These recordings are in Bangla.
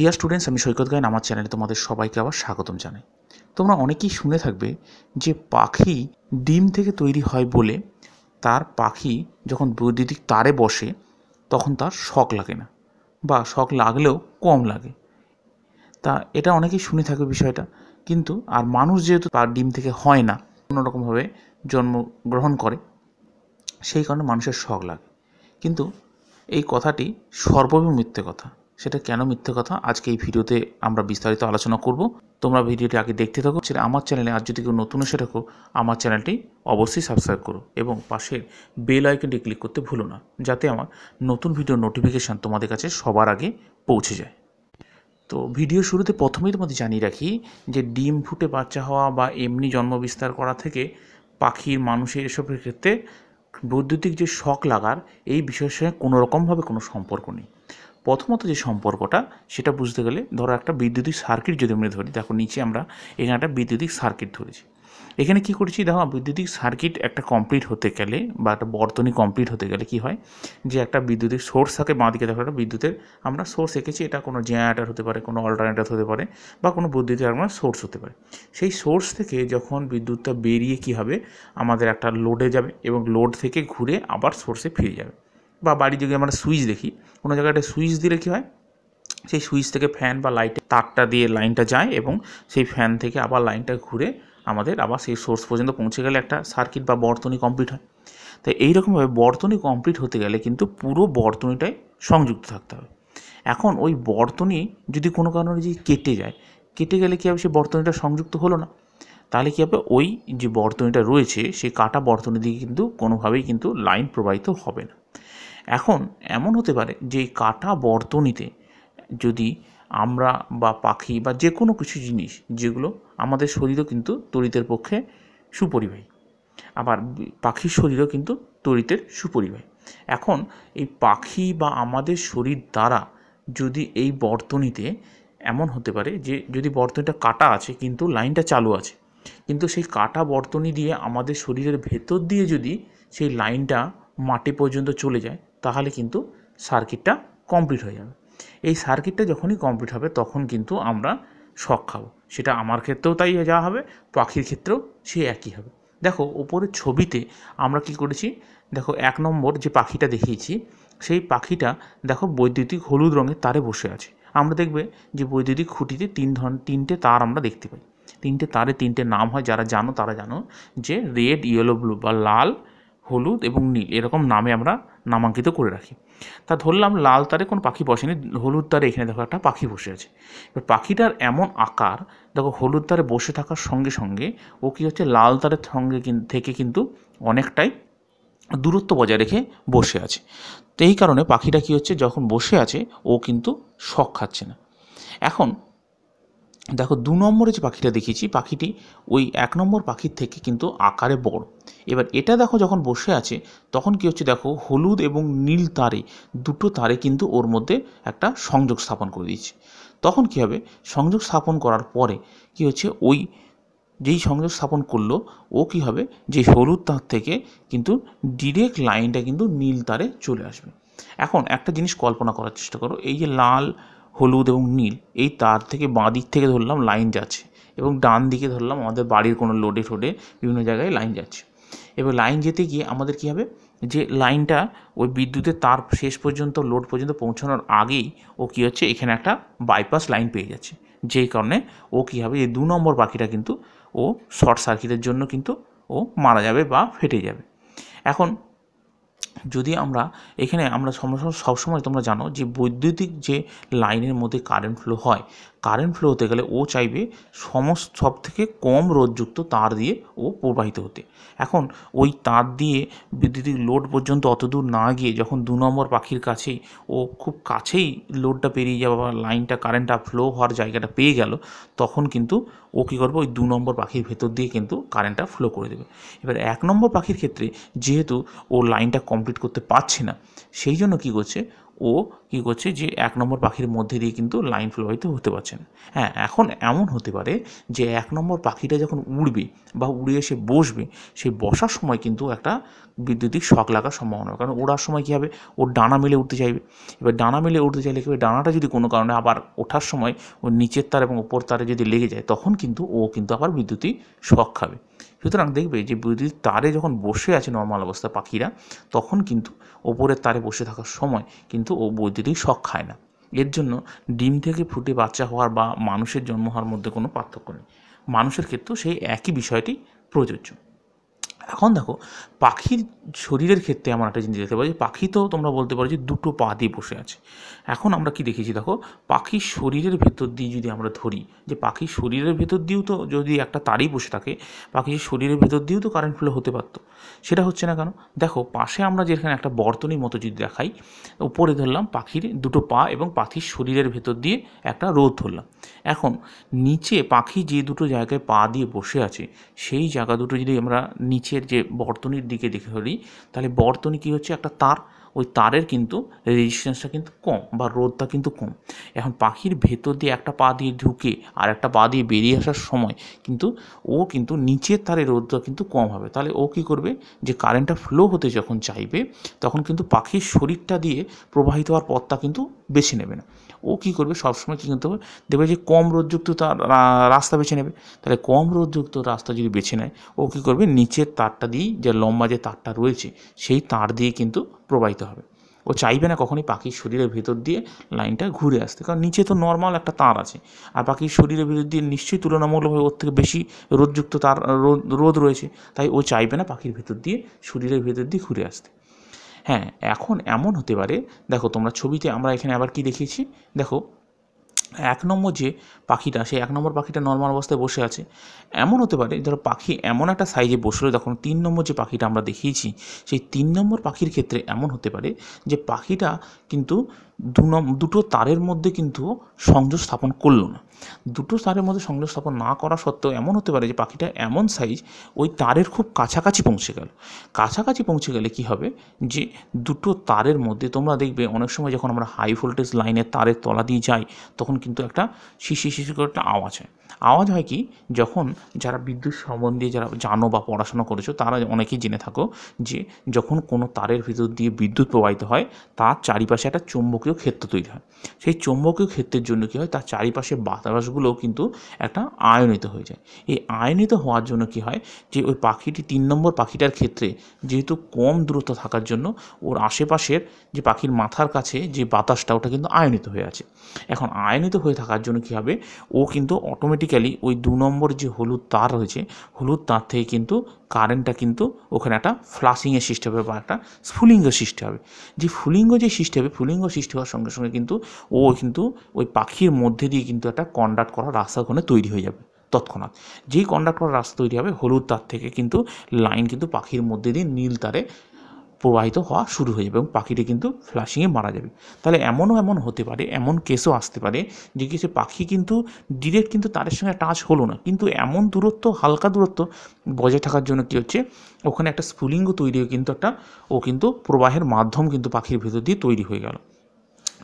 ডিয়ার স্টুডেন্টস আমি সৈকত গায়ন আমার চ্যানেলে তোমাদের সবাইকে আবার স্বাগতম জানাই তোমরা অনেকেই শুনে থাকবে যে পাখি ডিম থেকে তৈরি হয় বলে তার পাখি যখন বৈদ্যুতিক তারে বসে তখন তার শখ লাগে না বা শখ লাগলেও কম লাগে তা এটা অনেকেই শুনে থাকবে বিষয়টা কিন্তু আর মানুষ যেহেতু তার ডিম থেকে হয় না কোনোরকমভাবে জন্মগ্রহণ করে সেই কারণে মানুষের শখ লাগে কিন্তু এই কথাটি সর্বভৌম মিথ্যে কথা সেটা কেন মিথ্যে কথা আজকে এই ভিডিওতে আমরা বিস্তারিত আলোচনা করব তোমরা ভিডিওটি আগে দেখতে থাকো সেটা আমার চ্যানেলে আর যদি কেউ নতুন এসে থাকো আমার চ্যানেলটি অবশ্যই সাবস্ক্রাইব করো এবং পাশের বেল আইকনটি ক্লিক করতে ভুলো না যাতে আমার নতুন ভিডিও নোটিফিকেশান তোমাদের কাছে সবার আগে পৌঁছে যায় তো ভিডিও শুরুতে প্রথমেই তোমাদের জানিয়ে রাখি যে ডিম ফুটে বাচ্চা হওয়া বা এমনি জন্ম বিস্তার করা থেকে পাখির মানুষের এসবের ক্ষেত্রে বৈদ্যুতিক যে শখ লাগার এই বিষয়ের সঙ্গে কোনোরকমভাবে কোনো সম্পর্ক নেই প্রথমত যে সম্পর্কটা সেটা বুঝতে গেলে ধরো একটা বৈদ্যুতিক সার্কিট যদি আমরা ধরি দেখো নিচে আমরা এখানে একটা বৈদ্যুতিক সার্কিট ধরেছি এখানে কি করেছি দেখো বৈদ্যুতিক সার্কিট একটা কমপ্লিট হতে গেলে বা একটা বর্তনী কমপ্লিট হতে গেলে কি হয় যে একটা বৈদ্যুতিক সোর্স থাকে বাঁ দিকে দেখো একটা বিদ্যুতের আমরা সোর্স এঁকেছি এটা কোনো জেনারেটার হতে পারে কোনো অল্টারনেটার হতে পারে বা কোনো বৈদ্যুতিক আমরা সোর্স হতে পারে সেই সোর্স থেকে যখন বিদ্যুৎটা বেরিয়ে কি হবে আমাদের একটা লোডে যাবে এবং লোড থেকে ঘুরে আবার সোর্সে ফিরে যাবে বা বাড়ি যদি আমরা সুইচ দেখি কোনো জায়গায় একটা সুইচ দিলে কী হয় সেই সুইচ থেকে ফ্যান বা লাইটের তারটা দিয়ে লাইনটা যায় এবং সেই ফ্যান থেকে আবার লাইনটা ঘুরে আমাদের আবার সেই সোর্স পর্যন্ত পৌঁছে গেলে একটা সার্কিট বা বর্তনী কমপ্লিট হয় তাই এইরকমভাবে বর্তনী কমপ্লিট হতে গেলে কিন্তু পুরো বর্তনীটাই সংযুক্ত থাকতে হবে এখন ওই বর্তনী যদি কোনো কারণে যদি কেটে যায় কেটে গেলে কী হবে সেই বর্তনীটা সংযুক্ত হলো না তাহলে কী হবে ওই যে বর্তনীটা রয়েছে সেই কাটা বর্তনী দিয়ে কিন্তু কোনোভাবেই কিন্তু লাইন প্রবাহিত হবে না এখন এমন হতে পারে যে এই কাটা বর্তনীতে যদি আমরা বা পাখি বা যে কোনো কিছু জিনিস যেগুলো আমাদের শরীরও কিন্তু তরিতের পক্ষে সুপরিবাহী আবার পাখির শরীরও কিন্তু তরিতের সুপরিবাহী এখন এই পাখি বা আমাদের শরীর দ্বারা যদি এই বর্তনীতে এমন হতে পারে যে যদি বর্তনীটা কাটা আছে কিন্তু লাইনটা চালু আছে কিন্তু সেই কাটা বর্তনী দিয়ে আমাদের শরীরের ভেতর দিয়ে যদি সেই লাইনটা মাটি পর্যন্ত চলে যায় তাহলে কিন্তু সার্কিটটা কমপ্লিট হয়ে যাবে এই সার্কিটটা যখনই কমপ্লিট হবে তখন কিন্তু আমরা শখ খাবো সেটা আমার ক্ষেত্রেও তাই যাওয়া হবে পাখির ক্ষেত্রেও সে একই হবে দেখো ওপরের ছবিতে আমরা কি করেছি দেখো এক নম্বর যে পাখিটা দেখিয়েছি সেই পাখিটা দেখো বৈদ্যুতিক হলুদ রঙের তারে বসে আছে আমরা দেখবে যে বৈদ্যুতিক খুঁটিতে তিন ধরন তিনটে তার আমরা দেখতে পাই তিনটে তারে তিনটে নাম হয় যারা জানো তারা জানো যে রেড ইয়েলো ব্লু বা লাল হলুদ এবং নীল এরকম নামে আমরা নামাঙ্কিত করে রাখি তা ধরলাম লাল তারে কোনো পাখি বসেনি হলুদ তারে এখানে দেখো একটা পাখি বসে আছে এবার পাখিটার এমন আকার দেখো হলুদ তারে বসে থাকার সঙ্গে সঙ্গে ও কী হচ্ছে লাল তারের সঙ্গে থেকে কিন্তু অনেকটাই দূরত্ব বজায় রেখে বসে আছে তো এই কারণে পাখিটা কী হচ্ছে যখন বসে আছে ও কিন্তু শখ খাচ্ছে না এখন দেখো দু নম্বরে যে পাখিটা দেখেছি পাখিটি ওই এক নম্বর পাখির থেকে কিন্তু আকারে বড় এবার এটা দেখো যখন বসে আছে তখন কি হচ্ছে দেখো হলুদ এবং নীল তারে দুটো তারে কিন্তু ওর মধ্যে একটা সংযোগ স্থাপন করে দিচ্ছে তখন কি হবে সংযোগ স্থাপন করার পরে কি হচ্ছে ওই যেই সংযোগ স্থাপন করলো ও কি হবে যে হলুদ তার থেকে কিন্তু ডিরেক্ট লাইনটা কিন্তু নীল তারে চলে আসবে এখন একটা জিনিস কল্পনা করার চেষ্টা করো এই যে লাল হলুদ এবং নীল এই তার থেকে বাঁ দিক থেকে ধরলাম লাইন যাচ্ছে এবং ডান দিকে ধরলাম আমাদের বাড়ির কোনো লোডে ঠোডে বিভিন্ন জায়গায় লাইন যাচ্ছে এবার লাইন যেতে গিয়ে আমাদের কী হবে যে লাইনটা ওই বিদ্যুতের তার শেষ পর্যন্ত লোড পর্যন্ত পৌঁছানোর আগেই ও কী হচ্ছে এখানে একটা বাইপাস লাইন পেয়ে যাচ্ছে যেই কারণে ও কী হবে এই দু নম্বর পাখিটা কিন্তু ও শর্ট সার্কিটের জন্য কিন্তু ও মারা যাবে বা ফেটে যাবে এখন যদি আমরা এখানে আমরা সমস্যা সবসময় তোমরা জানো যে বৈদ্যুতিক যে লাইনের মধ্যে কারেন্ট ফ্লো হয় কারেন্ট ফ্লো হতে গেলে ও চাইবে সমস্ত সব থেকে কম রোধযুক্ত তার দিয়ে ও প্রবাহিত হতে এখন ওই তার দিয়ে বিদ্যুতিক লোড পর্যন্ত অত দূর না গিয়ে যখন দু নম্বর পাখির কাছেই ও খুব কাছেই লোডটা পেরিয়ে যাওয়া বা লাইনটা কারেন্টটা ফ্লো হওয়ার জায়গাটা পেয়ে গেল তখন কিন্তু ও কী করবে ওই দু নম্বর পাখির ভেতর দিয়ে কিন্তু কারেন্টটা ফ্লো করে দেবে এবার এক নম্বর পাখির ক্ষেত্রে যেহেতু ও লাইনটা কমপ্লিট করতে পারছে না সেই জন্য কী করছে ও কি করছে যে এক নম্বর পাখির মধ্যে দিয়ে কিন্তু লাইন প্রবাহিত হতে পারছেন হ্যাঁ এখন এমন হতে পারে যে এক নম্বর পাখিটা যখন উড়বে বা উড়ে এসে বসবে সেই বসার সময় কিন্তু একটা বিদ্যুতিক শক লাগার সম্ভাবনা কারণ ওড়ার সময় কী হবে ওর ডানা মেলে উঠতে চাইবে এবার ডানা মেলে উঠতে চাইলে এবার ডানাটা যদি কোনো কারণে আবার ওঠার সময় ওর নিচের তার এবং ওপর তারে যদি লেগে যায় তখন কিন্তু ও কিন্তু আবার বিদ্যুতিক শক খাবে সুতরাং দেখবে যে বিদ্যুৎ তারে যখন বসে আছে নর্মাল অবস্থা পাখিরা তখন কিন্তু ওপরের তারে বসে থাকার সময় কিন্তু ও বৈদ্যুতিক কোনোটিতেই শখ খায় না এর জন্য ডিম থেকে ফুটে বাচ্চা হওয়ার বা মানুষের জন্ম হওয়ার মধ্যে কোনো পার্থক্য নেই মানুষের ক্ষেত্রেও সেই একই বিষয়টি প্রযোজ্য এখন দেখো পাখির শরীরের ক্ষেত্রে আমরা একটা জিনিস দেখতে পাচ্ছি পাখি তো তোমরা বলতে পারো যে দুটো পা দিয়ে বসে আছে এখন আমরা কি দেখেছি দেখো পাখির শরীরের ভেতর দিয়ে যদি আমরা ধরি যে পাখির শরীরের ভেতর দিয়েও তো যদি একটা তারই বসে থাকে পাখির শরীরের ভেতর দিয়েও তো কারেন্ট ফ্লো হতে পারত সেটা হচ্ছে না কেন দেখো পাশে আমরা যেখানে একটা বর্তনীর মতো যদি দেখাই উপরে ধরলাম পাখির দুটো পা এবং পাখির শরীরের ভেতর দিয়ে একটা রোদ ধরলাম এখন নিচে পাখি যে দুটো জায়গায় পা দিয়ে বসে আছে সেই জায়গা দুটো যদি আমরা নিচে নিচের যে বর্তনীর দিকে দেখে ফেলি তাহলে বর্তনী কী হচ্ছে একটা তার ওই তারের কিন্তু রেজিস্ট্যান্সটা কিন্তু কম বা রোদটা কিন্তু কম এখন পাখির ভেতর দিয়ে একটা পা দিয়ে ঢুকে আর একটা পা দিয়ে বেরিয়ে আসার সময় কিন্তু ও কিন্তু নিচের তারের রোদটা কিন্তু কম হবে তাহলে ও কি করবে যে কারেন্টটা ফ্লো হতে যখন চাইবে তখন কিন্তু পাখির শরীরটা দিয়ে প্রবাহিত হওয়ার পথটা কিন্তু বেছে নেবে না ও কী করবে সবসময় কী করতে হবে দেখবে যে কম রোদযুক্ত তার রাস্তা বেছে নেবে তাহলে কম রোদযুক্ত রাস্তা যদি বেছে নেয় ও কী করবে নিচের তারটা দিয়েই যে লম্বা যে তারটা রয়েছে সেই তার দিয়ে কিন্তু প্রবাহিত হবে ও চাইবে না কখনই পাখির শরীরের ভেতর দিয়ে লাইনটা ঘুরে আসতে কারণ নিচে তো নর্মাল একটা তার আছে আর পাখির শরীরের ভেতর দিয়ে নিশ্চয়ই তুলনামূলকভাবে ওর থেকে বেশি রোদযুক্ত তার রোদ রোদ রয়েছে তাই ও চাইবে না পাখির ভেতর দিয়ে শরীরের ভেতর দিয়ে ঘুরে আসতে হ্যাঁ এখন এমন হতে পারে দেখো তোমরা ছবিতে আমরা এখানে আবার কি দেখিয়েছি দেখো এক নম্বর যে পাখিটা সেই এক নম্বর পাখিটা নর্মাল অবস্থায় বসে আছে এমন হতে পারে ধরো পাখি এমন একটা সাইজে বসলো দেখো তিন নম্বর যে পাখিটা আমরা দেখিয়েছি সেই তিন নম্বর পাখির ক্ষেত্রে এমন হতে পারে যে পাখিটা কিন্তু দু দুটো তারের মধ্যে কিন্তু সংযোগ স্থাপন করলো না দুটো তারের মধ্যে সংযোগ স্থাপন না করা সত্ত্বেও এমন হতে পারে যে পাখিটা এমন সাইজ ওই তারের খুব কাছাকাছি পৌঁছে গেল কাছাকাছি পৌঁছে গেলে কি হবে যে দুটো তারের মধ্যে তোমরা দেখবে অনেক সময় যখন আমরা হাই ভোল্টেজ লাইনের তারের তলা দিয়ে যাই তখন কিন্তু একটা শিশি শিশি করে একটা আওয়াজ হয় আওয়াজ হয় কি যখন যারা বিদ্যুৎ সম্বন্ধে যারা জানো বা পড়াশোনা করেছো তারা অনেকেই জেনে থাকো যে যখন কোনো তারের ভিতর দিয়ে বিদ্যুৎ প্রবাহিত হয় তার চারিপাশে একটা চৌম্বকীয় ক্ষেত্র তৈরি হয় সেই চৌম্বকীয় ক্ষেত্রের জন্য কী হয় তার চারিপাশে বাতাস বাতাবাসগুলো কিন্তু একটা আয়নিত হয়ে যায় এই আয়নিত হওয়ার জন্য কি হয় যে ওই পাখিটি তিন নম্বর পাখিটার ক্ষেত্রে যেহেতু কম দূরত্ব থাকার জন্য ওর আশেপাশের যে পাখির মাথার কাছে যে বাতাসটা ওটা কিন্তু আয়নিত হয়ে আছে এখন আয়নিত হয়ে থাকার জন্য কি হবে ও কিন্তু অটোমেটিক্যালি ওই দু নম্বর যে হলুদ তার রয়েছে হলুদ তার থেকে কিন্তু কারেন্টটা কিন্তু ওখানে একটা ফ্লাশিংয়ের সৃষ্টি হবে বা একটা স্ফুলিঙ্গ সৃষ্টি হবে যে ফুলিঙ্গ যে সৃষ্টি হবে ফুলিঙ্গ সৃষ্টি হওয়ার সঙ্গে সঙ্গে কিন্তু ও কিন্তু ওই পাখির মধ্যে দিয়ে কিন্তু একটা কন্ডাক্ট করা রাস্তা ওখানে তৈরি হয়ে যাবে তৎক্ষণাৎ যেই কন্ডাক্ট করা রাস্তা তৈরি হবে হলুদ তার থেকে কিন্তু লাইন কিন্তু পাখির মধ্যে দিয়ে নীল তারে প্রবাহিত হওয়া শুরু হয়ে যাবে এবং পাখিটি কিন্তু ফ্লাশিংয়ে মারা যাবে তাহলে এমনও এমন হতে পারে এমন কেসও আসতে পারে যে সে পাখি কিন্তু ডিরেক্ট কিন্তু তাদের সঙ্গে টাচ হলো না কিন্তু এমন দূরত্ব হালকা দূরত্ব বজায় থাকার জন্য কী হচ্ছে ওখানে একটা স্ফুলিঙ্গ তৈরি হয়ে কিন্তু একটা ও কিন্তু প্রবাহের মাধ্যম কিন্তু পাখির ভেতর দিয়ে তৈরি হয়ে গেল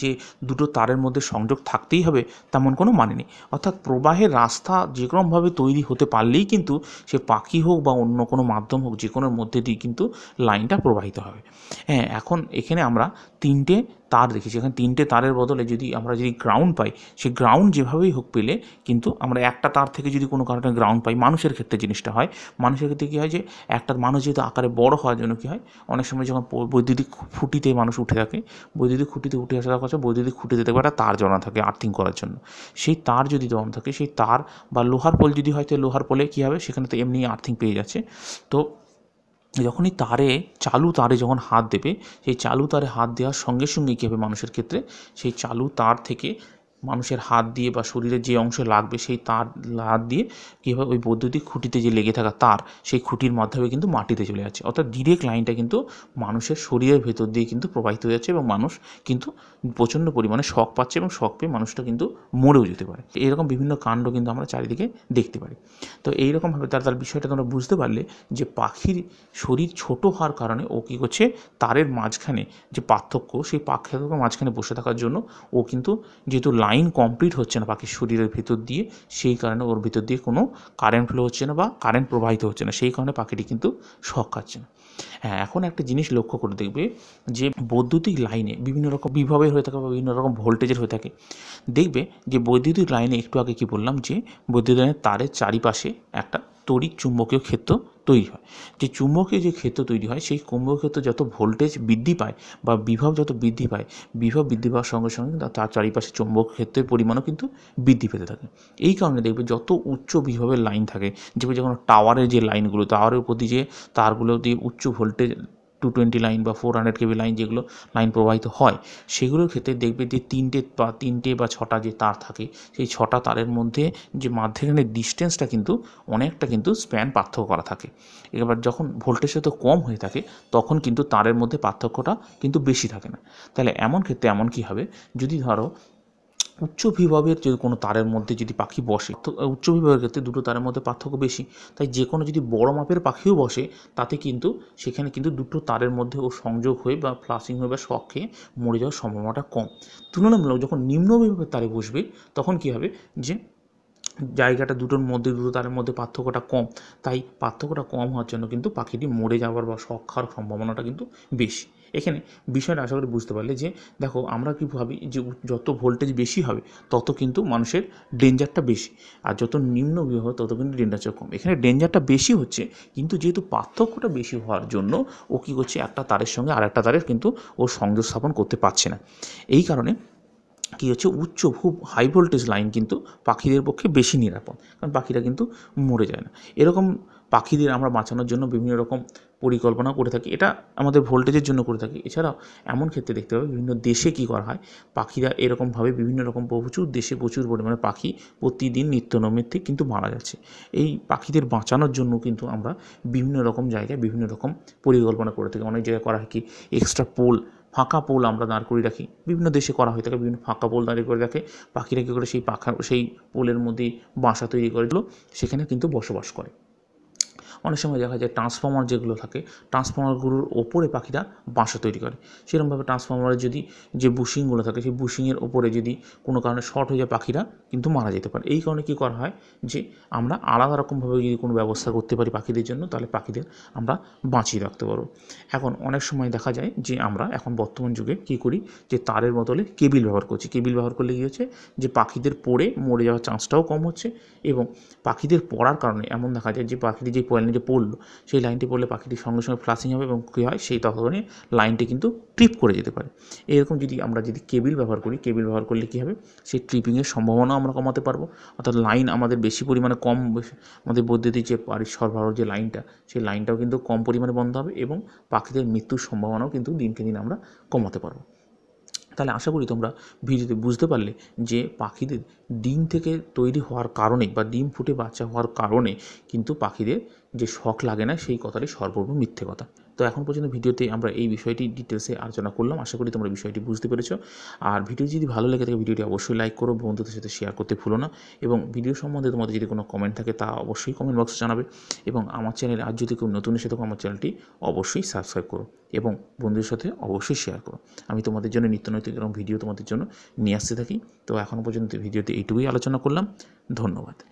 যে দুটো তারের মধ্যে সংযোগ থাকতেই হবে তেমন কোনো মানে নেই অর্থাৎ প্রবাহের রাস্তা যে কোনোভাবে তৈরি হতে পারলেই কিন্তু সে পাখি হোক বা অন্য কোনো মাধ্যম হোক যে কোনোর মধ্যে দিয়ে কিন্তু লাইনটা প্রবাহিত হবে হ্যাঁ এখন এখানে আমরা তিনটে তার দেখেছি এখানে তিনটে তারের বদলে যদি আমরা যদি গ্রাউন্ড পাই সেই গ্রাউন্ড যেভাবেই হোক পেলে কিন্তু আমরা একটা তার থেকে যদি কোনো কারণে গ্রাউন্ড পাই মানুষের ক্ষেত্রে জিনিসটা হয় মানুষের ক্ষেত্রে কী হয় যে একটা মানুষ যেহেতু আকারে বড় হওয়ার জন্য কী হয় অনেক সময় যখন বৈদ্যুতিক খুঁটিতে মানুষ উঠে থাকে বৈদ্যুতিক খুঁটিতে উঠে আসা কথা বৈদ্যুতিক খুঁটিতে দেখবে একটা তার জমা থাকে আর্থিং করার জন্য সেই তার যদি জমা থাকে সেই তার বা লোহার পোল যদি হয় তো লোহার পোলে কী হবে সেখানে তো এমনি আর্থিং পেয়ে যাচ্ছে তো যখনই তারে চালু তারে যখন হাত দেবে সেই চালু তারে হাত দেওয়ার সঙ্গে সঙ্গে কী হবে মানুষের ক্ষেত্রে সেই চালু তার থেকে মানুষের হাত দিয়ে বা শরীরের যে অংশে লাগবে সেই তার হাত দিয়ে কীভাবে ওই বৈদ্যুতিক খুঁটিতে যে লেগে থাকা তার সেই খুঁটির মাধ্যমে কিন্তু মাটিতে চলে যাচ্ছে অর্থাৎ ডিরেক্ট লাইনটা কিন্তু মানুষের শরীরের ভেতর দিয়ে কিন্তু প্রবাহিত হয়ে যাচ্ছে এবং মানুষ কিন্তু প্রচণ্ড পরিমাণে শখ পাচ্ছে এবং শখ পেয়ে মানুষটা কিন্তু মরেও যেতে পারে এরকম বিভিন্ন কাণ্ড কিন্তু আমরা চারিদিকে দেখতে পারি তো এইরকমভাবে তার তার বিষয়টা তোমরা বুঝতে পারলে যে পাখির শরীর ছোট হওয়ার কারণে ও কী করছে তারের মাঝখানে যে পার্থক্য সেই পার্থক্য মাঝখানে বসে থাকার জন্য ও কিন্তু যেহেতু লাইন কমপ্লিট হচ্ছে না পাখির শরীরের ভিতর দিয়ে সেই কারণে ওর ভিতর দিয়ে কোনো কারেন্ট ফ্লো হচ্ছে না বা কারেন্ট প্রবাহিত হচ্ছে না সেই কারণে পাখিটি কিন্তু শখ খাচ্ছে না হ্যাঁ এখন একটা জিনিস লক্ষ্য করে দেখবে যে বৈদ্যুতিক লাইনে বিভিন্ন রকম বিভবের হয়ে থাকে বা বিভিন্ন রকম ভোল্টেজের হয়ে থাকে দেখবে যে বৈদ্যুতিক লাইনে একটু আগে কি বললাম যে বৈদ্যুতিক লাইনের তারের চারিপাশে একটা তড়িৎ চুম্বকীয় ক্ষেত্র তৈরি হয় যে চুম্বকীয় যে ক্ষেত্র তৈরি হয় সেই চুম্বক ক্ষেত্র যত ভোল্টেজ বৃদ্ধি পায় বা বিভব যত বৃদ্ধি পায় বিভব বৃদ্ধি পাওয়ার সঙ্গে সঙ্গে তার চারিপাশে চুম্বক ক্ষেত্রের পরিমাণও কিন্তু বৃদ্ধি পেতে থাকে এই কারণে দেখবে যত উচ্চ বিভবের লাইন থাকে যেমন কোনো টাওয়ারের যে লাইনগুলো টাওয়ারের প্রতি যে তারগুলো দিয়ে উচ্চ ভোল্টেজ টু টোয়েন্টি লাইন বা ফোর হান্ড্রেড কেবি লাইন যেগুলো লাইন প্রবাহিত হয় সেগুলোর ক্ষেত্রে দেখবে যে তিনটে বা তিনটে বা ছটা যে তার থাকে সেই ছটা তারের মধ্যে যে মাধ্যমে ডিস্টেন্সটা কিন্তু অনেকটা কিন্তু স্প্যান পার্থক্য করা থাকে এবার যখন ভোল্টেজ হয়তো কম হয়ে থাকে তখন কিন্তু তারের মধ্যে পার্থক্যটা কিন্তু বেশি থাকে না তাহলে এমন ক্ষেত্রে এমন কি হবে যদি ধরো উচ্চ বিভবের যদি কোনো তারের মধ্যে যদি পাখি বসে তো উচ্চ বিভবের ক্ষেত্রে দুটো তারের মধ্যে পার্থক্য বেশি তাই যে কোনো যদি বড় মাপের পাখিও বসে তাতে কিন্তু সেখানে কিন্তু দুটো তারের মধ্যে ও সংযোগ হয়ে বা ফ্লাশিং হয়ে বা শখ খেয়ে মরে যাওয়ার সম্ভাবনাটা কম তুলনামূলক যখন নিম্ন বিভবের তারে বসবে তখন কি হবে যে জায়গাটা দুটোর মধ্যে দুটো তারের মধ্যে পার্থক্যটা কম তাই পার্থক্যটা কম হওয়ার জন্য কিন্তু পাখিটি মরে যাওয়ার বা শখ খাওয়ার সম্ভাবনাটা কিন্তু বেশি এখানে বিষয়টা আশা করি বুঝতে পারলে যে দেখো আমরা কি ভাবি যে যত ভোল্টেজ বেশি হবে তত কিন্তু মানুষের ডেঞ্জারটা বেশি আর যত নিম্ন হবে তত কিন্তু ডেঞ্জারটা কম এখানে ডেঞ্জারটা বেশি হচ্ছে কিন্তু যেহেতু পার্থক্যটা বেশি হওয়ার জন্য ও কী করছে একটা তারের সঙ্গে আর একটা তারের কিন্তু ও সংযোগ স্থাপন করতে পারছে না এই কারণে কি হচ্ছে উচ্চ খুব হাই ভোল্টেজ লাইন কিন্তু পাখিদের পক্ষে বেশি নিরাপদ কারণ পাখিরা কিন্তু মরে যায় না এরকম পাখিদের আমরা বাঁচানোর জন্য বিভিন্ন রকম পরিকল্পনা করে থাকি এটা আমাদের ভোল্টেজের জন্য করে থাকি এছাড়াও এমন ক্ষেত্রে দেখতে পাবে বিভিন্ন দেশে কী করা হয় পাখিরা এরকমভাবে বিভিন্ন রকম প্রচুর দেশে প্রচুর পরিমাণে পাখি প্রতিদিন নিত্য নৈমিত্তিক কিন্তু মারা যাচ্ছে এই পাখিদের বাঁচানোর জন্য কিন্তু আমরা বিভিন্ন রকম জায়গায় বিভিন্ন রকম পরিকল্পনা করে থাকি অনেক জায়গায় করা হয় কি এক্সট্রা পোল ফাঁকা পোল আমরা দাঁড় করিয়ে রাখি বিভিন্ন দেশে করা হয়ে থাকে বিভিন্ন ফাঁকা পোল দাঁড়িয়ে করে রাখে পাখিরা কী করে সেই পাখা সেই পোলের মধ্যে বাসা তৈরি করে দিল সেখানে কিন্তু বসবাস করে অনেক সময় দেখা যায় ট্রান্সফর্মার যেগুলো থাকে ট্রান্সফর্মারগুলোর ওপরে পাখিরা বাসা তৈরি করে সেরকমভাবে ট্রান্সফর্মারের যদি যে বুশিংগুলো থাকে সেই বুশিংয়ের ওপরে যদি কোনো কারণে শর্ট হয়ে যায় পাখিরা কিন্তু মারা যেতে পারে এই কারণে কী করা হয় যে আমরা আলাদা রকমভাবে যদি কোনো ব্যবস্থা করতে পারি পাখিদের জন্য তাহলে পাখিদের আমরা বাঁচিয়ে রাখতে পারবো এখন অনেক সময় দেখা যায় যে আমরা এখন বর্তমান যুগে কী করি যে তারের বদলে কেবিল ব্যবহার করছি কেবিল ব্যবহার করলে কী হচ্ছে যে পাখিদের পড়ে মরে যাওয়ার চান্সটাও কম হচ্ছে এবং পাখিদের পড়ার কারণে এমন দেখা যায় যে পাখিদের যে পয়েন্ট লাইনে যে পড়লো সেই লাইনটি পড়লে পাখিটি সঙ্গে সঙ্গে ফ্লাশিং হবে এবং কী হয় সেই তখনই লাইনটি কিন্তু ট্রিপ করে যেতে পারে এরকম যদি আমরা যদি কেবিল ব্যবহার করি কেবিল ব্যবহার করলে কী হবে সেই ট্রিপিংয়ের সম্ভাবনাও আমরা কমাতে পারবো অর্থাৎ লাইন আমাদের বেশি পরিমাণে কম আমাদের বৈদ্যুতিক যে বাড়ির সরবরাহ যে লাইনটা সেই লাইনটাও কিন্তু কম পরিমাণে বন্ধ হবে এবং পাখিদের মৃত্যুর সম্ভাবনাও কিন্তু দিনকে দিন আমরা কমাতে পারবো তাহলে আশা করি তোমরা ভিডিওতে বুঝতে পারলে যে পাখিদের ডিম থেকে তৈরি হওয়ার কারণে বা ডিম ফুটে বাচ্চা হওয়ার কারণে কিন্তু পাখিদের যে শখ লাগে না সেই কথাটি সর্বপ্রথম মিথ্যে কথা তো এখন পর্যন্ত ভিডিওতে আমরা এই বিষয়টি ডিটেলসে আলোচনা করলাম আশা করি তোমরা বিষয়টি বুঝতে পেরেছ আর ভিডিও যদি ভালো লেগে থাকে ভিডিওটি অবশ্যই লাইক করো বন্ধুদের সাথে শেয়ার করতে ভুলো না এবং ভিডিও সম্বন্ধে তোমাদের যদি কোনো কমেন্ট থাকে তা অবশ্যই কমেন্ট বক্সে জানাবে এবং আমার চ্যানেলে আর যদি কেউ নতুন এসে থাকো আমার চ্যানেলটি অবশ্যই সাবস্ক্রাইব করো এবং বন্ধুদের সাথে অবশ্যই শেয়ার করো আমি তোমাদের জন্য নিত্য নৈতিক ভিডিও তোমাদের জন্য নিয়ে আসতে থাকি তো এখনও পর্যন্ত ভিডিওতে এইটুকুই আলোচনা করলাম ধন্যবাদ